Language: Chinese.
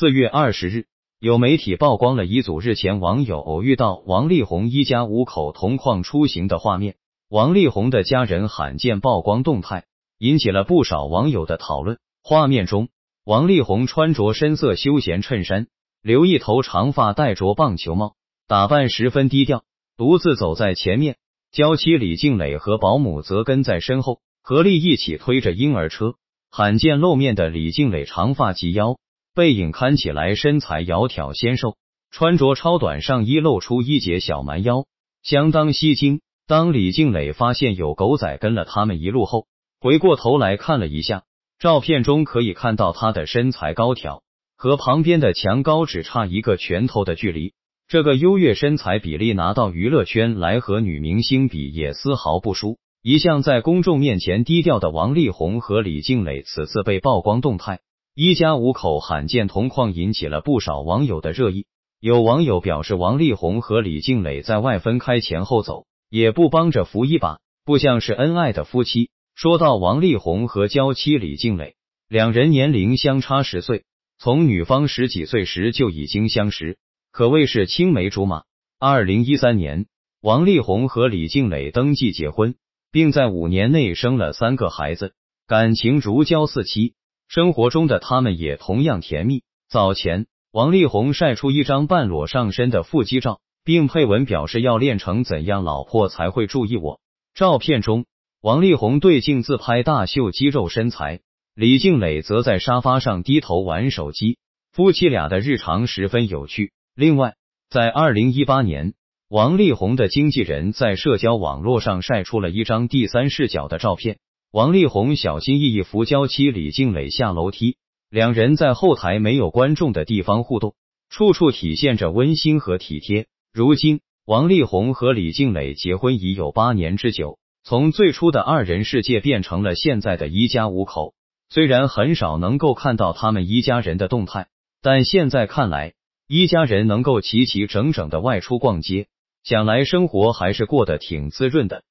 四月二十日，有媒体曝光了一组日前网友偶遇到王力宏一家五口同框出行的画面。王力宏的家人罕见曝光动态，引起了不少网友的讨论。画面中，王力宏穿着深色休闲衬衫，留一头长发，戴着棒球帽，打扮十分低调，独自走在前面。娇妻李静蕾和保姆则跟在身后，合力一起推着婴儿车。罕见露面的李静蕾，长发及腰。背影看起来身材窈窕纤瘦，穿着超短上衣露出一截小蛮腰，相当吸睛。当李静蕾发现有狗仔跟了他们一路后，回过头来看了一下照片中，可以看到她的身材高挑，和旁边的墙高只差一个拳头的距离。这个优越身材比例拿到娱乐圈来和女明星比也丝毫不输。一向在公众面前低调的王力宏和李静蕾此次被曝光动态。一家五口罕见同框，引起了不少网友的热议。有网友表示，王力宏和李静蕾在外分开前后走，也不帮着扶一把，不像是恩爱的夫妻。说到王力宏和娇妻李静蕾，两人年龄相差十岁，从女方十几岁时就已经相识，可谓是青梅竹马。二零一三年，王力宏和李静蕾登记结婚，并在五年内生了三个孩子，感情如胶似漆。生活中的他们也同样甜蜜。早前，王力宏晒出一张半裸上身的腹肌照，并配文表示要练成怎样，老婆才会注意我。照片中，王力宏对镜自拍，大秀肌肉身材；李静蕾则在沙发上低头玩手机。夫妻俩的日常十分有趣。另外，在二零一八年，王力宏的经纪人在社交网络上晒出了一张第三视角的照片。王力宏小心翼翼扶娇妻李静蕾下楼梯，两人在后台没有观众的地方互动，处处体现着温馨和体贴。如今，王力宏和李静蕾结婚已有八年之久，从最初的二人世界变成了现在的，一家五口。虽然很少能够看到他们一家人的动态，但现在看来，一家人能够齐齐整整的外出逛街，想来生活还是过得挺滋润的。